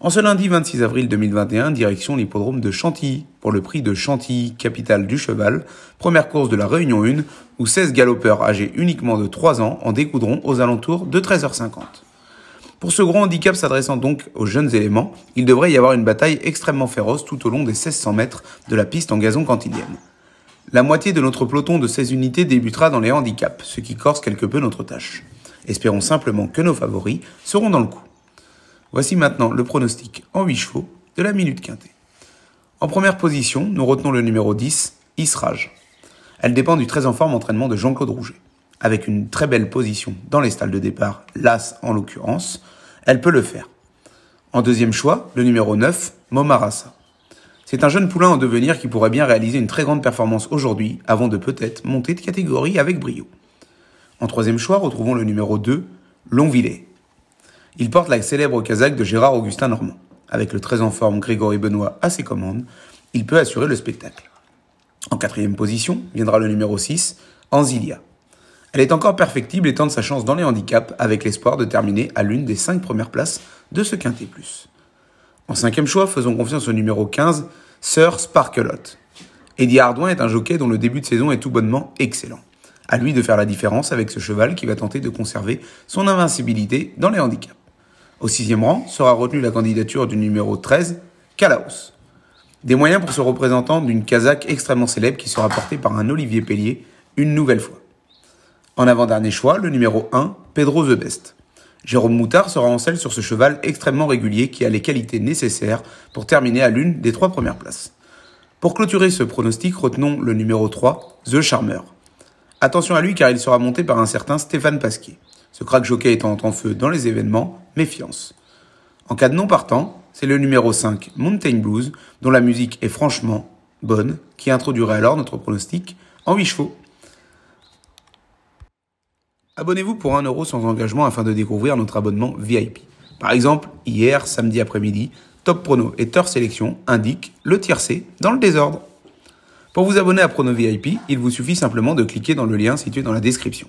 En ce lundi 26 avril 2021, direction l'hippodrome de Chantilly, pour le prix de Chantilly, capitale du cheval, première course de la Réunion 1, où 16 galopeurs âgés uniquement de 3 ans en découdront aux alentours de 13h50. Pour ce grand handicap s'adressant donc aux jeunes éléments, il devrait y avoir une bataille extrêmement féroce tout au long des 1600 mètres de la piste en gazon cantilienne. La moitié de notre peloton de 16 unités débutera dans les handicaps, ce qui corse quelque peu notre tâche. Espérons simplement que nos favoris seront dans le coup. Voici maintenant le pronostic en 8 chevaux de la minute quintée. En première position, nous retenons le numéro 10, Israge. Elle dépend du très en forme entraînement de Jean-Claude Rouget. Avec une très belle position dans les stalles de départ, l'As en l'occurrence, elle peut le faire. En deuxième choix, le numéro 9, Momarasa. C'est un jeune poulain en devenir qui pourrait bien réaliser une très grande performance aujourd'hui avant de peut-être monter de catégorie avec brio. En troisième choix, retrouvons le numéro 2, Longvillet. Il porte la célèbre casaque de Gérard-Augustin Normand. Avec le très en forme Grégory Benoît à ses commandes, il peut assurer le spectacle. En quatrième position viendra le numéro 6, Anzilia. Elle est encore perfectible et tente sa chance dans les handicaps avec l'espoir de terminer à l'une des cinq premières places de ce quintet plus. En cinquième choix, faisons confiance au numéro 15, Sir Sparkelot. Eddie Hardouin est un jockey dont le début de saison est tout bonnement excellent. À lui de faire la différence avec ce cheval qui va tenter de conserver son invincibilité dans les handicaps. Au sixième rang sera retenue la candidature du numéro 13, Kalaos. Des moyens pour ce représentant d'une Kazakh extrêmement célèbre qui sera portée par un Olivier Pellier une nouvelle fois. En avant-dernier choix, le numéro 1, Pedro The Best. Jérôme Moutard sera en selle sur ce cheval extrêmement régulier qui a les qualités nécessaires pour terminer à l'une des trois premières places. Pour clôturer ce pronostic, retenons le numéro 3, The Charmer. Attention à lui car il sera monté par un certain Stéphane Pasquier. Ce crack jockey étant en feu dans les événements, méfiance. En cas de non partant, c'est le numéro 5, Mountain Blues, dont la musique est franchement bonne, qui introduirait alors notre pronostic en 8 chevaux. Abonnez-vous pour 1€ euro sans engagement afin de découvrir notre abonnement VIP. Par exemple, hier, samedi après-midi, Top Prono et Tour Sélection indiquent le tiercé dans le désordre. Pour vous abonner à Prono VIP, il vous suffit simplement de cliquer dans le lien situé dans la description.